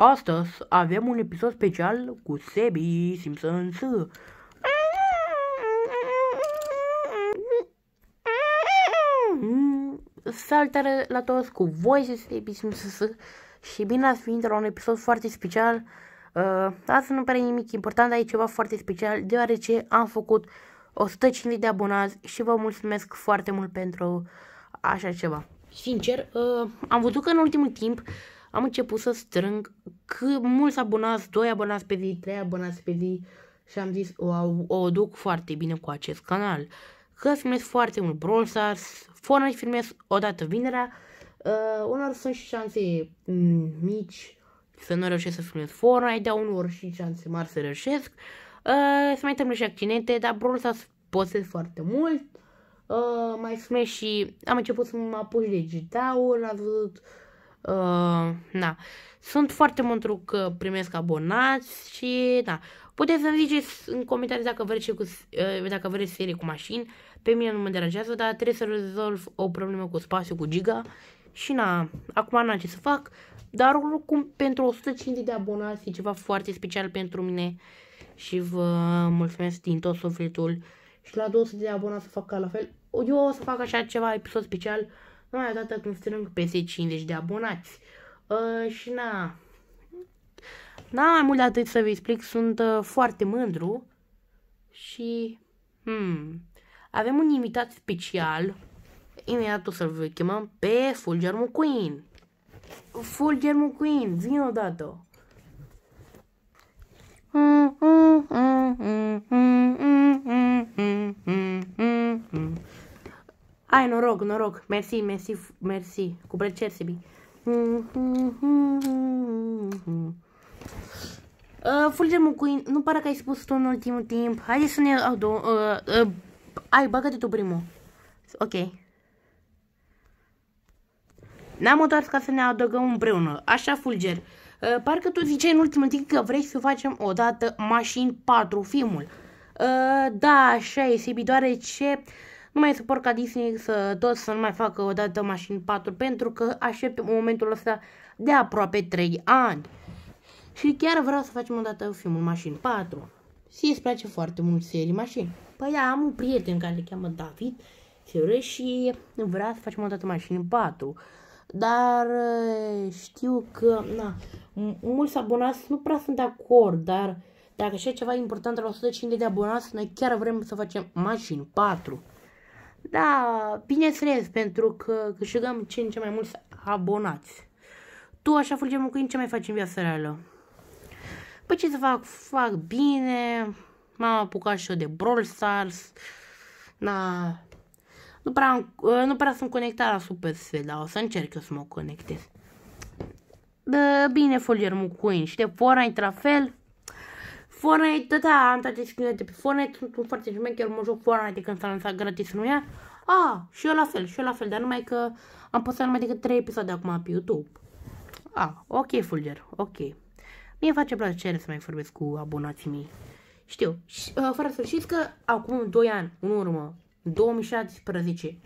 Astăzi avem un episod special cu Sebi Simpson Salutare la toți cu voi, este Sebi Simpson Și bine ați venit la un episod foarte special. Uh, asta nu pare nimic important, dar e ceva foarte special, deoarece am făcut 150 de abonați și vă mulțumesc foarte mult pentru așa ceva. Sincer, uh, am văzut că în ultimul timp uh, am început să strâng cât mulți abonați, 2 abonați pe zi, 3 abonați pe zi și am zis, o, o duc foarte bine cu acest canal. Că filmez foarte mult Brawl Stars, Fortnite filmez odată vinerea, uh, unor sunt și șanse mm, mici să nu reușesc să filmez Fortnite, dar unor și șanse mari să reușesc. Uh, se mai întâmplă și accidente, dar Brawl Stars postez foarte mult. Uh, mai sunt și am început să mă apuc de gta am văzut Uh, na. Sunt foarte mândru că primesc abonați și da. Puteți să-mi ziceți în comentarii dacă vreți, cu, uh, dacă vreți serie cu mașini. Pe mine nu mă deranjează, dar trebuie să rezolv o problemă cu spațiu, cu giga. Și na, acum n-am ce să fac. Dar oricum, pentru 150 de abonați e ceva foarte special pentru mine. Și vă mulțumesc din tot sufletul. Și la 200 de abonați să fac ca la fel. Eu o să fac așa ceva episod special numai odată când strâng peste 50 de abonați. Uh, și na... Na, mai mult de atât să vă explic, sunt uh, foarte mândru și... Hmm, avem un invitat special, imediat o să-l chemăm pe Fulger McQueen. Fulger McQueen, vin odată! Mm, mm, mm, mm, mm, mm, mm, mm. mm. Ai noroc, noroc. Mersi, mersi, mersi. Cu plăcere, Sibi. Uh, cu in... nu pare că ai spus tu în ultimul timp. Hai să ne... Uh, uh, uh, ai, bagă-te tu primul. Ok. n am întors ca să ne adăugăm împreună. Așa, Fulger. Uh, parcă tu ziceai în ultimul timp că vrei să facem odată Mașini 4, filmul. Uh, da, așa e, Sebi, ce... Uh, nu mai suport ca Disney să tot să nu mai facă o dată Mașini 4 pentru că aștept momentul ăsta de aproape 3 ani. Și chiar vreau să facem o dată filmul Mașini 4. Și îți place foarte mult serii mașini. Păi da, am un prieten care le cheamă David și vrea să facem o dată Mașini 4 dar eh, știu că na, mulți abonați nu prea sunt de acord, dar dacă așa ceva important la 150 de abonați, noi chiar vrem să facem mașini 4. Da, bine friends, pentru că câștigăm ce în ce mai mulți abonați. Tu, așa, fulgem cu ce mai faci în viața reală? Păi ce să fac? Fac bine, m-am apucat și eu de Brawl Stars, da, nu prea, eh, nu prea sunt conectat la Supercell, dar o să încerc eu să mă conectez. Da, bine, Folger Mucuin, și de Fortnite la fel, Fortnite, da, am toate skin de pe Fortnite, sunt un foarte șmecher, mă joc Fortnite când adică s-a lansat gratis în ea. A, ah, și eu la fel, și eu la fel, dar numai că am postat numai decât 3 episoade acum pe YouTube. A, ah, ok, Fulger, ok. Mie face plăcere să mai vorbesc cu abonații mei. Știu, și, uh, fără să știți că acum 2 ani, în urmă, 2016,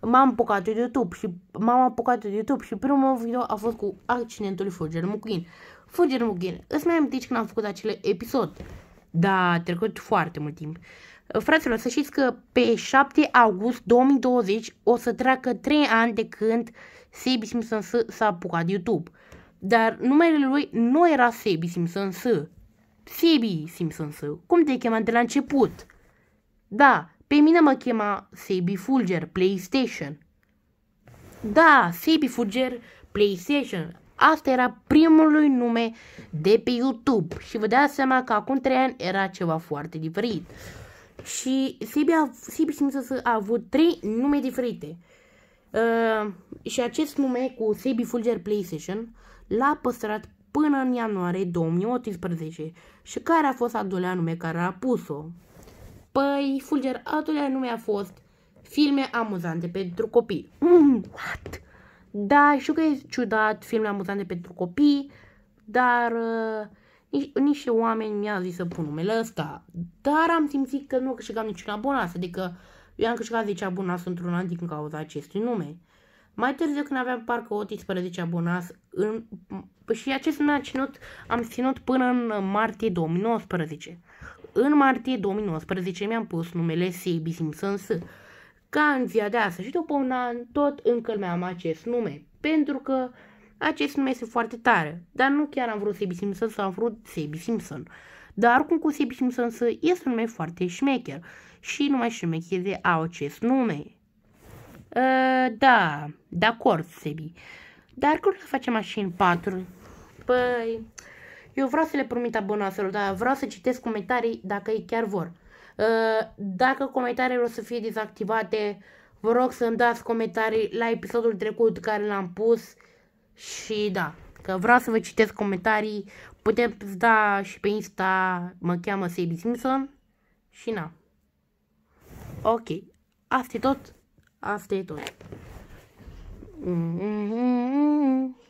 m-am apucat de YouTube și m-am apucat de YouTube și primul meu video a fost cu accidentul Fugger Mugin. Fugger Mugin, îți mai amintești când am făcut acel episod? Da, a trecut foarte mult timp. Fraților, să știți că pe 7 august 2020 o să treacă 3 ani de când Sebi Simpson s-a apucat de YouTube. Dar numele lui nu era Sebi Simpson S. Sebi Simpson S. Cum te ai de la început? Da, pe mine mă chema Sebi Fulger, PlayStation. Da, Sebi Fulger, PlayStation. Asta era primul lui nume de pe YouTube și vă dați seama că acum 3 ani era ceva foarte diferit. Și Sebi, a, Sebi Simpson a avut 3 nume diferite. Uh, și acest nume cu Sebi Fulger PlayStation l-a păstrat până în ianuarie 2018 și care a fost al doilea nume care a pus-o. Păi, nu anume a fost filme amuzante pentru copii. Mm, what? Da, știu că e ciudat filme amuzante pentru copii, dar uh, nici, nici oameni mi-au zis să pun numele ăsta. Dar am simțit că nu câștigam niciun abonat, adică eu am câștigat 10 abonați într-un an din cauza acestui nume. Mai târziu când aveam parcă 18 abonați în, păi și acest nume a ținut, am ținut până în martie 2019 în martie 2019 mi-am pus numele Sebi S. Ca în ziua de astăzi și după un an tot încă îmi am acest nume, pentru că acest nume este foarte tare, dar nu chiar am vrut Sebi Simpson, am vrut Sebi Simpson. Dar cum cu Sebi Simpson este un nume foarte șmecher și numai șmecheze au acest nume. Uh, da, de acord, Sebi. Dar cum să facem așa în patru? Păi, eu vreau să le promit abonaților, dar vreau să citesc comentarii dacă ei chiar vor. Uh, dacă comentariile o să fie dezactivate, vă rog să-mi dați comentarii la episodul trecut care l-am pus și da, că vreau să vă citesc comentarii, putem da și pe Insta, mă cheamă Sebi Simpson și na. Ok, asta e tot, asta e tot. Mm-hmm.